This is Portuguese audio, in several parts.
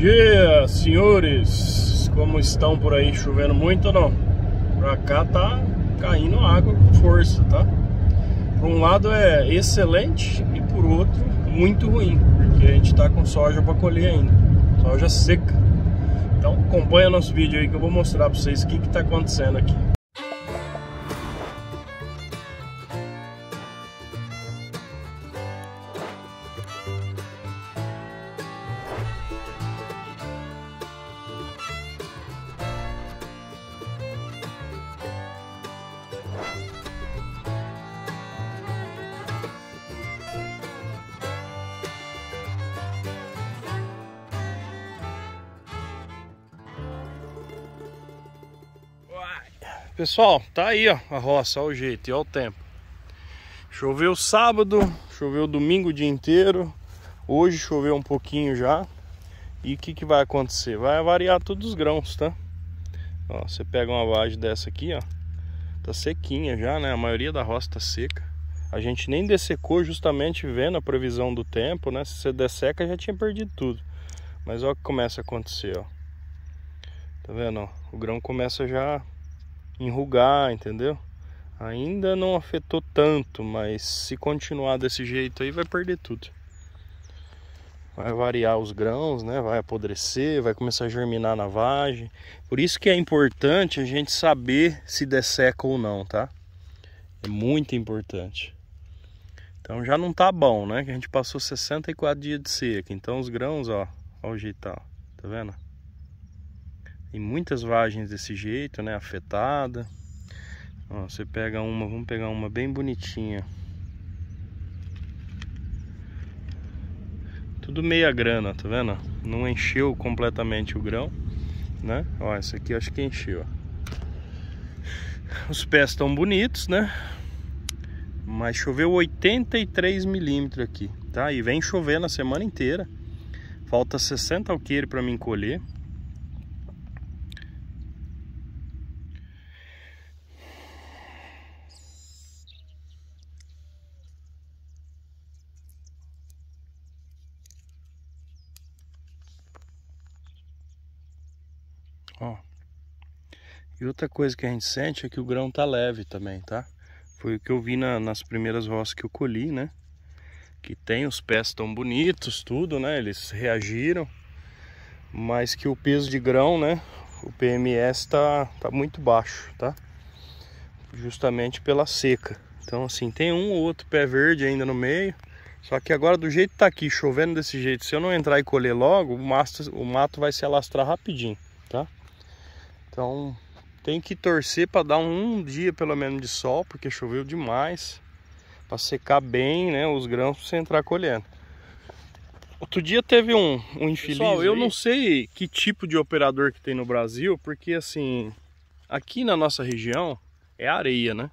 dia, senhores. Como estão por aí? Chovendo muito ou não? Pra cá tá caindo água com força, tá? Por um lado é excelente e por outro muito ruim, porque a gente tá com soja para colher ainda, soja seca. Então acompanha nosso vídeo aí que eu vou mostrar para vocês o que que tá acontecendo aqui. Pessoal, tá aí ó, a roça, ao o jeito e ao o tempo. Choveu sábado, choveu domingo o dia inteiro. Hoje choveu um pouquinho já. E o que, que vai acontecer? Vai variar todos os grãos, tá? Ó, você pega uma vagem dessa aqui, ó. Tá sequinha já, né? A maioria da roça tá seca. A gente nem dessecou justamente vendo a previsão do tempo, né? Se você desseca já tinha perdido tudo. Mas olha o que começa a acontecer, ó. Tá vendo? Ó? O grão começa já enrugar, entendeu? Ainda não afetou tanto, mas se continuar desse jeito aí vai perder tudo. Vai variar os grãos, né? Vai apodrecer, vai começar a germinar na vagem. Por isso que é importante a gente saber se desseca ou não, tá? É muito importante. Então já não tá bom, né? Que a gente passou 64 dias de seca. Então os grãos, ó, ó o jeito tá, tá vendo? e muitas vagens desse jeito, né? Afetada. Ó, você pega uma, vamos pegar uma bem bonitinha. Tudo meia grana, tá vendo? Não encheu completamente o grão, né? Ó, essa aqui acho que encheu. Os pés estão bonitos, né? Mas choveu 83 milímetros aqui, tá? E vem chovendo a semana inteira. Falta 60 alqueire para me colher. Ó. E outra coisa que a gente sente é que o grão tá leve também, tá? Foi o que eu vi na, nas primeiras roças que eu colhi, né? Que tem os pés tão bonitos, tudo, né? Eles reagiram. Mas que o peso de grão, né? O PMS tá, tá muito baixo, tá? Justamente pela seca. Então, assim, tem um ou outro pé verde ainda no meio. Só que agora do jeito que tá aqui, chovendo desse jeito, se eu não entrar e colher logo, o, masto, o mato vai se alastrar rapidinho. Então tem que torcer para dar um dia pelo menos de sol, porque choveu demais, para secar bem, né, os grãos para você entrar colhendo. Outro dia teve um, um infeliz. Pessoal, aí. eu não sei que tipo de operador que tem no Brasil, porque assim, aqui na nossa região é areia, né?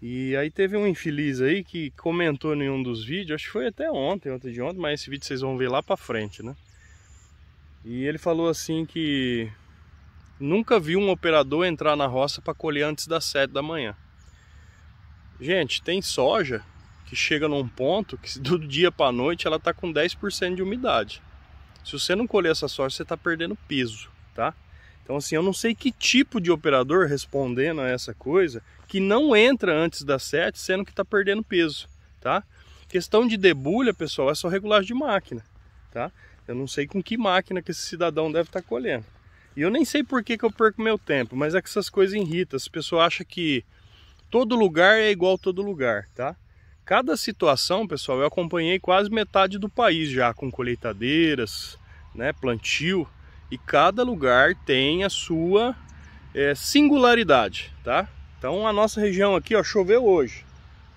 E aí teve um infeliz aí que comentou em um dos vídeos, acho que foi até ontem, ontem de ontem, mas esse vídeo vocês vão ver lá para frente, né? E ele falou assim que Nunca vi um operador entrar na roça para colher antes das 7 da manhã. Gente, tem soja que chega num ponto que do dia para noite ela tá com 10% de umidade. Se você não colher essa soja, você tá perdendo peso, tá? Então assim, eu não sei que tipo de operador respondendo a essa coisa que não entra antes das 7, sendo que tá perdendo peso, tá? Questão de debulha, pessoal, é só regulagem de máquina, tá? Eu não sei com que máquina que esse cidadão deve estar tá colhendo. E eu nem sei por que, que eu perco meu tempo, mas é que essas coisas irritam. As pessoas acham que todo lugar é igual todo lugar, tá? Cada situação, pessoal, eu acompanhei quase metade do país já com colheitadeiras, né, plantio, e cada lugar tem a sua é, singularidade, tá? Então a nossa região aqui, ó, choveu hoje,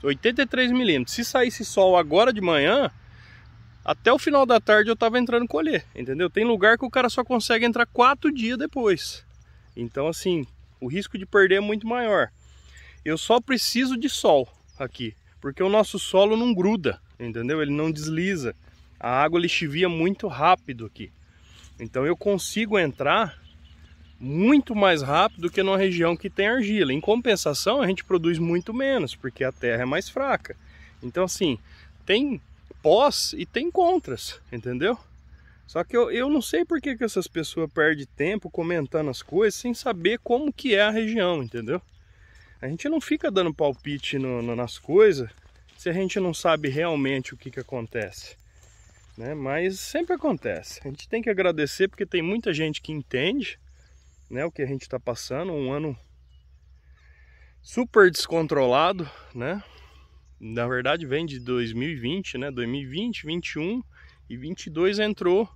83 milímetros. Se saísse sol agora de manhã, até o final da tarde eu tava entrando colher, entendeu? Tem lugar que o cara só consegue entrar quatro dias depois. Então, assim, o risco de perder é muito maior. Eu só preciso de sol aqui, porque o nosso solo não gruda, entendeu? Ele não desliza. A água lixivia muito rápido aqui. Então eu consigo entrar muito mais rápido do que numa região que tem argila. Em compensação, a gente produz muito menos, porque a terra é mais fraca. Então, assim, tem pós e tem contras, entendeu? Só que eu, eu não sei por que, que essas pessoas perdem tempo comentando as coisas sem saber como que é a região, entendeu? A gente não fica dando palpite no, no, nas coisas se a gente não sabe realmente o que, que acontece. Né? Mas sempre acontece. A gente tem que agradecer porque tem muita gente que entende né, o que a gente está passando, um ano super descontrolado, né? na verdade vem de 2020, né? 2020, 21 e 22 entrou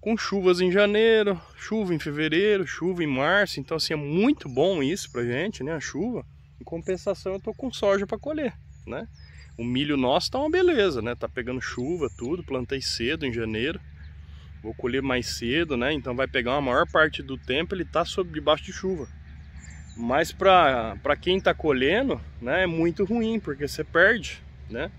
com chuvas em janeiro, chuva em fevereiro, chuva em março, então assim é muito bom isso para gente, né, a chuva. Em compensação eu tô com soja para colher, né? O milho nosso tá uma beleza, né? Tá pegando chuva, tudo, plantei cedo em janeiro. Vou colher mais cedo, né? Então vai pegar uma maior parte do tempo ele tá sob debaixo de chuva. Mas para quem está colhendo, né, é muito ruim, porque você perde, né?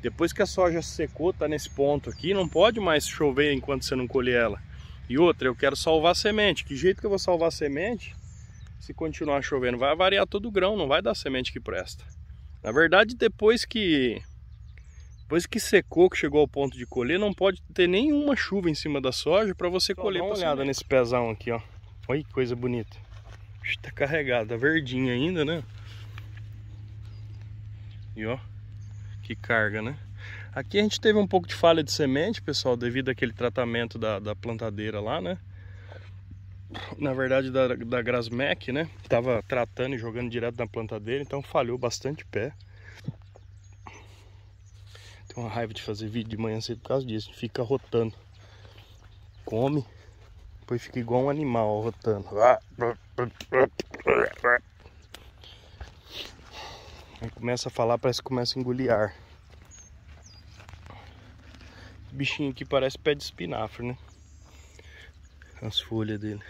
Depois que a soja secou, tá nesse ponto aqui, não pode mais chover enquanto você não colhe ela. E outra, eu quero salvar a semente. Que jeito que eu vou salvar a semente? Se continuar chovendo, vai variar todo o grão, não vai dar semente que presta. Na verdade, depois que depois que secou, que chegou ao ponto de colher, não pode ter nenhuma chuva em cima da soja para você Só colher. Dá uma olhada semente. nesse pezão aqui, ó. Olha que coisa bonita. Tá carregada, tá verdinha ainda, né? E ó, que carga, né? Aqui a gente teve um pouco de falha de semente, pessoal, devido àquele tratamento da, da plantadeira lá, né? Na verdade, da, da Grasmec, né? Tava tratando e jogando direto na plantadeira, então falhou bastante pé. Tem uma raiva de fazer vídeo de manhã cedo por causa disso. Fica rotando. Come, depois fica igual um animal rotando. Ah, Aí começa a falar, parece que começa a engolir ar. Esse bichinho aqui parece pé de espinafre, né? As folhas dele.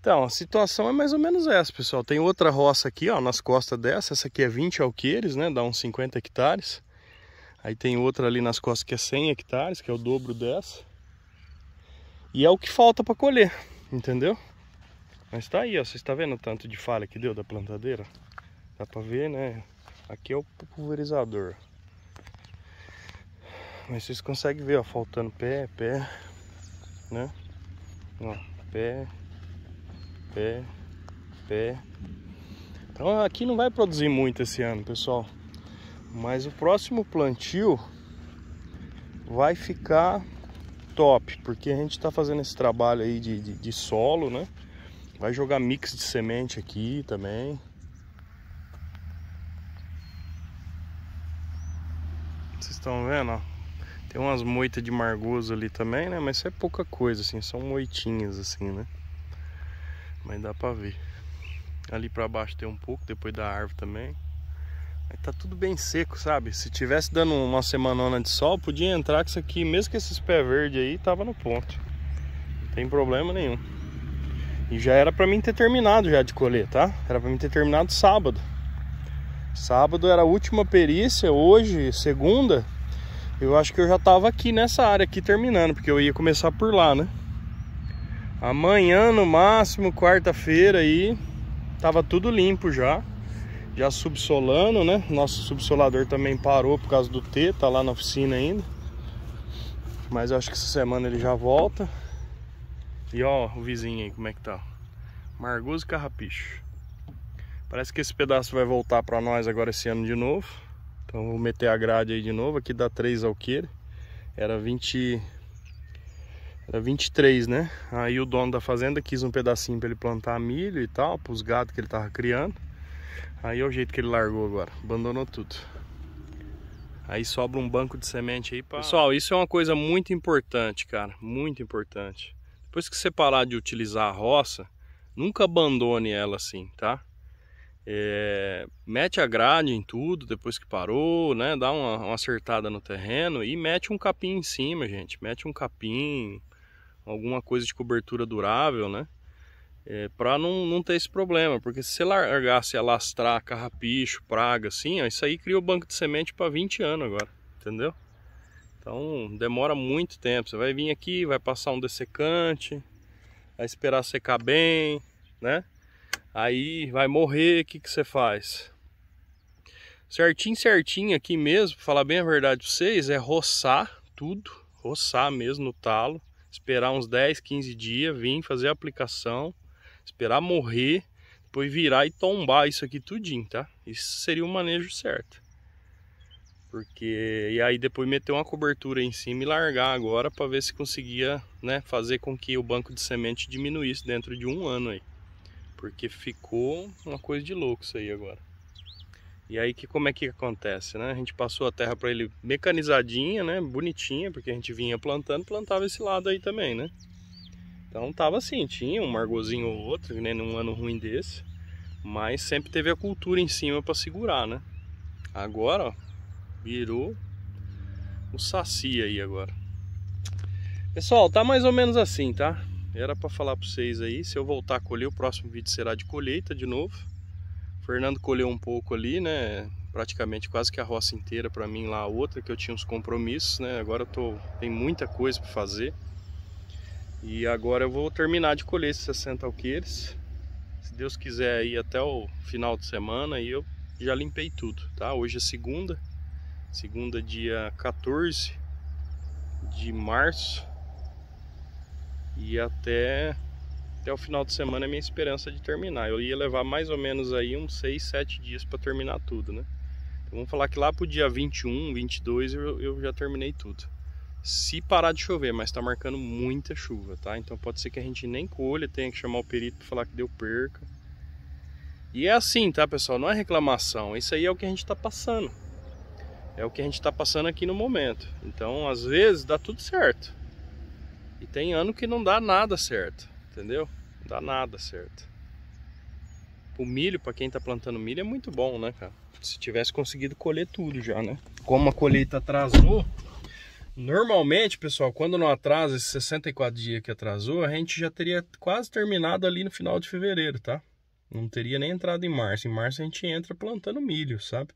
Então, a situação é mais ou menos essa, pessoal. Tem outra roça aqui, ó, nas costas dessa. Essa aqui é 20 alqueires, né? Dá uns 50 hectares. Aí tem outra ali nas costas que é 100 hectares, que é o dobro dessa. E é o que falta para colher, entendeu? Mas tá aí, ó, vocês tá vendo o tanto de falha que deu da plantadeira? Dá para ver, né? Aqui é o pulverizador. Mas vocês conseguem ver, ó, faltando pé, pé, né? Ó, pé, pé, pé. Então aqui não vai produzir muito esse ano, pessoal. Mas o próximo plantio vai ficar top, porque a gente está fazendo esse trabalho aí de, de, de solo, né? Vai jogar mix de semente aqui também. Vocês estão vendo, ó? Tem umas moitas de margoso ali também, né? Mas isso é pouca coisa, assim, são moitinhas, assim, né? Mas dá pra ver. Ali pra baixo tem um pouco, depois da árvore também. Aí tá tudo bem seco, sabe? Se tivesse dando uma semanona de sol, podia entrar com isso aqui, mesmo que esses pés verdes aí, tava no ponto. Não tem problema nenhum. E já era pra mim ter terminado já de colher, tá? Era pra mim ter terminado sábado. Sábado era a última perícia, hoje, segunda, eu acho que eu já tava aqui nessa área aqui terminando, porque eu ia começar por lá, né? Amanhã no máximo, quarta-feira aí, tava tudo limpo já já subsolando, né? Nosso subsolador também parou por causa do T, tá lá na oficina ainda. Mas eu acho que essa semana ele já volta. E ó, o vizinho aí, como é que tá? Margoso Carrapicho. Parece que esse pedaço vai voltar para nós agora esse ano de novo. Então vou meter a grade aí de novo. Aqui dá 3 alqueire. Era 20... Era 23, né? Aí o dono da fazenda quis um pedacinho para ele plantar milho e tal, para os gados que ele tava criando. Aí é o jeito que ele largou agora, abandonou tudo. Aí sobra um banco de semente aí para. Pessoal, isso é uma coisa muito importante, cara, muito importante. Depois que você parar de utilizar a roça, nunca abandone ela assim, tá? É, mete a grade em tudo depois que parou, né? Dá uma, uma, acertada no terreno e mete um capim em cima, gente. Mete um capim, alguma coisa de cobertura durável, né? É, para não, não ter esse problema, porque se você largasse alastrar carrapicho, praga, assim, ó, isso aí cria o banco de semente para 20 anos agora, entendeu? Então demora muito tempo. Você vai vir aqui, vai passar um dessecante, vai esperar secar bem, né? Aí vai morrer, o que, que você faz? Certinho, certinho aqui mesmo, pra falar bem a verdade pra vocês, é roçar tudo, roçar mesmo no talo, esperar uns 10, 15 dias, vir fazer a aplicação, Esperar morrer, depois virar e tombar isso aqui tudinho, tá? Isso seria o manejo certo. Porque e aí depois meter uma cobertura em cima e largar agora para ver se conseguia, né, fazer com que o banco de semente diminuísse dentro de um ano aí. Porque ficou uma coisa de louco isso aí agora. E aí que como é que acontece, né? A gente passou a terra para ele mecanizadinha, né? Bonitinha, porque a gente vinha plantando, plantava esse lado aí também, né? Então tava assim, tinha um margozinho ou outro, né, num ano ruim desse, mas sempre teve a cultura em cima para segurar, né? Agora, ó, virou o saci aí agora. Pessoal, tá mais ou menos assim, tá? Era para falar para vocês aí, se eu voltar a colher, o próximo vídeo será de colheita de novo. O Fernando colheu um pouco ali, né? Praticamente quase que a roça inteira para mim lá a outra, que eu tinha uns compromissos, né? Agora eu tô tem muita coisa para fazer. E agora eu vou terminar de colher esses 60 alqueires. Se Deus quiser ir até o final de semana aí eu já limpei tudo, tá? Hoje é segunda, segunda dia 14 de março. E até até o final de semana é minha esperança de terminar. Eu ia levar mais ou menos aí uns 6, 7 dias para terminar tudo, né? Então, vamos falar que lá pro dia 21, 22 eu, eu já terminei tudo se parar de chover, mas está marcando muita chuva, tá? Então pode ser que a gente nem colha, tenha que chamar o perito para falar que deu perca. E é assim, tá, pessoal? Não é reclamação, isso aí é o que a gente está passando. É o que a gente está passando aqui no momento. Então, às vezes dá tudo certo. E tem ano que não dá nada certo, entendeu? Não dá nada certo. O milho, para quem está plantando milho, é muito bom, né, cara? Se tivesse conseguido colher tudo já, né? Como a colheita atrasou, Normalmente, pessoal, quando não atrasa esses 64 dias que atrasou, a gente já teria quase terminado ali no final de fevereiro, tá? Não teria nem entrado em março. Em março a gente entra plantando milho, sabe?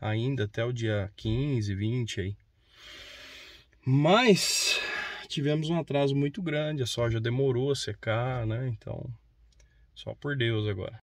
Ainda até o dia 15, 20 aí. Mas tivemos um atraso muito grande, a soja demorou a secar, né? Então, só por Deus agora.